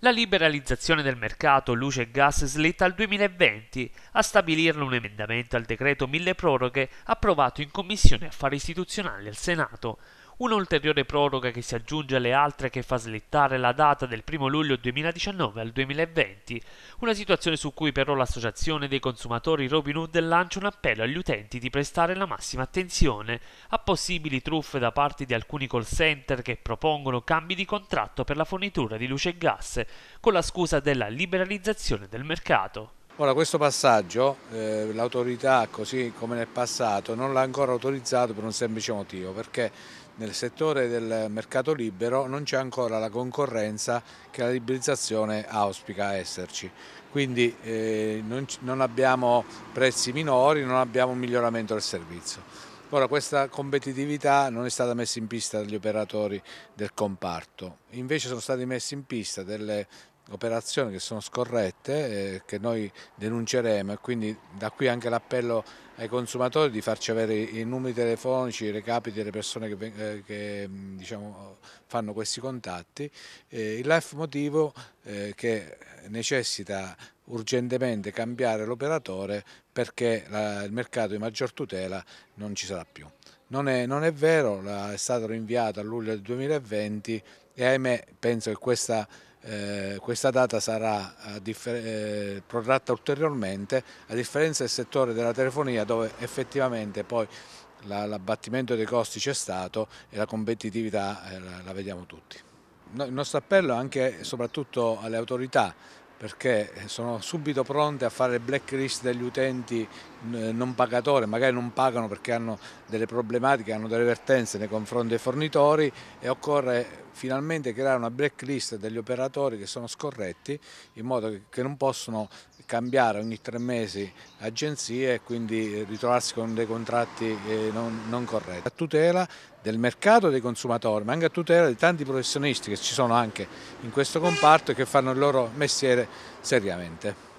La liberalizzazione del mercato luce e gas slitta al 2020, a stabilirlo un emendamento al decreto mille proroghe approvato in Commissione Affari Istituzionali al Senato, un'ulteriore proroga che si aggiunge alle altre che fa slittare la data del 1 luglio 2019 al 2020, una situazione su cui però l'Associazione dei consumatori Robin Hood lancia un appello agli utenti di prestare la massima attenzione a possibili truffe da parte di alcuni call center che propongono cambi di contratto per la fornitura di luce e gas con la scusa della liberalizzazione del mercato. Ora questo passaggio eh, l'autorità, così come nel passato, non l'ha ancora autorizzato per un semplice motivo, perché nel settore del mercato libero non c'è ancora la concorrenza che la liberalizzazione auspica esserci. Quindi eh, non, non abbiamo prezzi minori, non abbiamo un miglioramento del servizio. Ora questa competitività non è stata messa in pista dagli operatori del comparto, invece sono state messe in pista delle operazioni che sono scorrette eh, che noi denunceremo e quindi da qui anche l'appello ai consumatori di farci avere i numeri telefonici, i recapiti delle persone che, eh, che diciamo, fanno questi contatti. Eh, il life motivo eh, che necessita urgentemente cambiare l'operatore perché la, il mercato di maggior tutela non ci sarà più. Non è, non è vero, è stato rinviato a luglio del 2020 e ahimè penso che questa, eh, questa data sarà eh, eh, protratta ulteriormente, a differenza del settore della telefonia dove effettivamente poi l'abbattimento dei costi c'è stato e la competitività eh, la, la vediamo tutti. No, il nostro appello è anche e soprattutto alle autorità perché sono subito pronte a fare blacklist degli utenti non pagatori, magari non pagano perché hanno delle problematiche, hanno delle vertenze nei confronti dei fornitori e occorre finalmente creare una blacklist degli operatori che sono scorretti in modo che non possono cambiare ogni tre mesi agenzie e quindi ritrovarsi con dei contratti eh, non, corretti. A tutela del mercato dei consumatori, ma anche a tutela di tanti professionisti che ci sono anche in questo comparto e che fanno il loro mestiere seriamente.